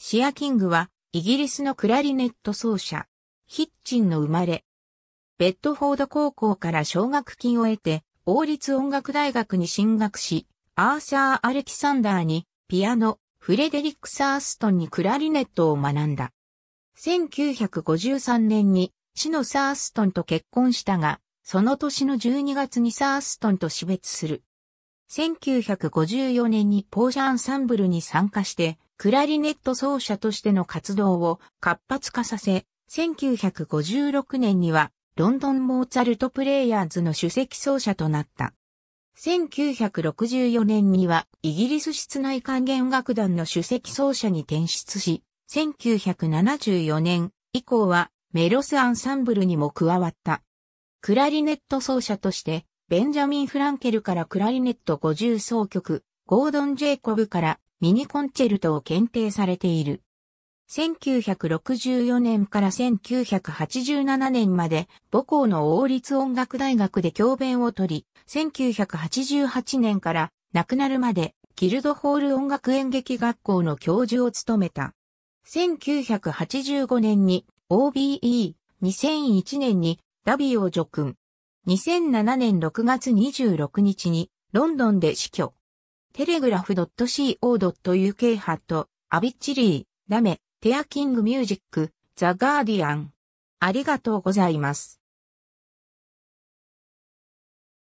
シア・キングは、イギリスのクラリネット奏者、ヒッチンの生まれ。ベッドフォード高校から奨学金を得て、王立音楽大学に進学し、アーサー・アレキサンダーに、ピアノ、フレデリック・サーストンにクラリネットを学んだ。1953年に、死のサーストンと結婚したが、その年の12月にサーストンと死別する。1954年にポージャンサンブルに参加して、クラリネット奏者としての活動を活発化させ、1956年にはロンドンモーツァルトプレイヤーズの首席奏者となった。1964年にはイギリス室内管弦楽団の首席奏者に転出し、1974年以降はメロスアンサンブルにも加わった。クラリネット奏者として、ベンジャミン・フランケルからクラリネット50奏曲、ゴードン・ジェイコブからミニコンチェルトを検定されている。1964年から1987年まで母校の王立音楽大学で教鞭を取り、1988年から亡くなるまでギルドホール音楽演劇学校の教授を務めた。1985年に OBE、2001年にダビオ助君、2007年6月26日にロンドンで死去。テレグラフ .co.uk ハット、アビッチリー、ダメ、テアキングミュージック、ザ・ガーディアン。ありがとうございます。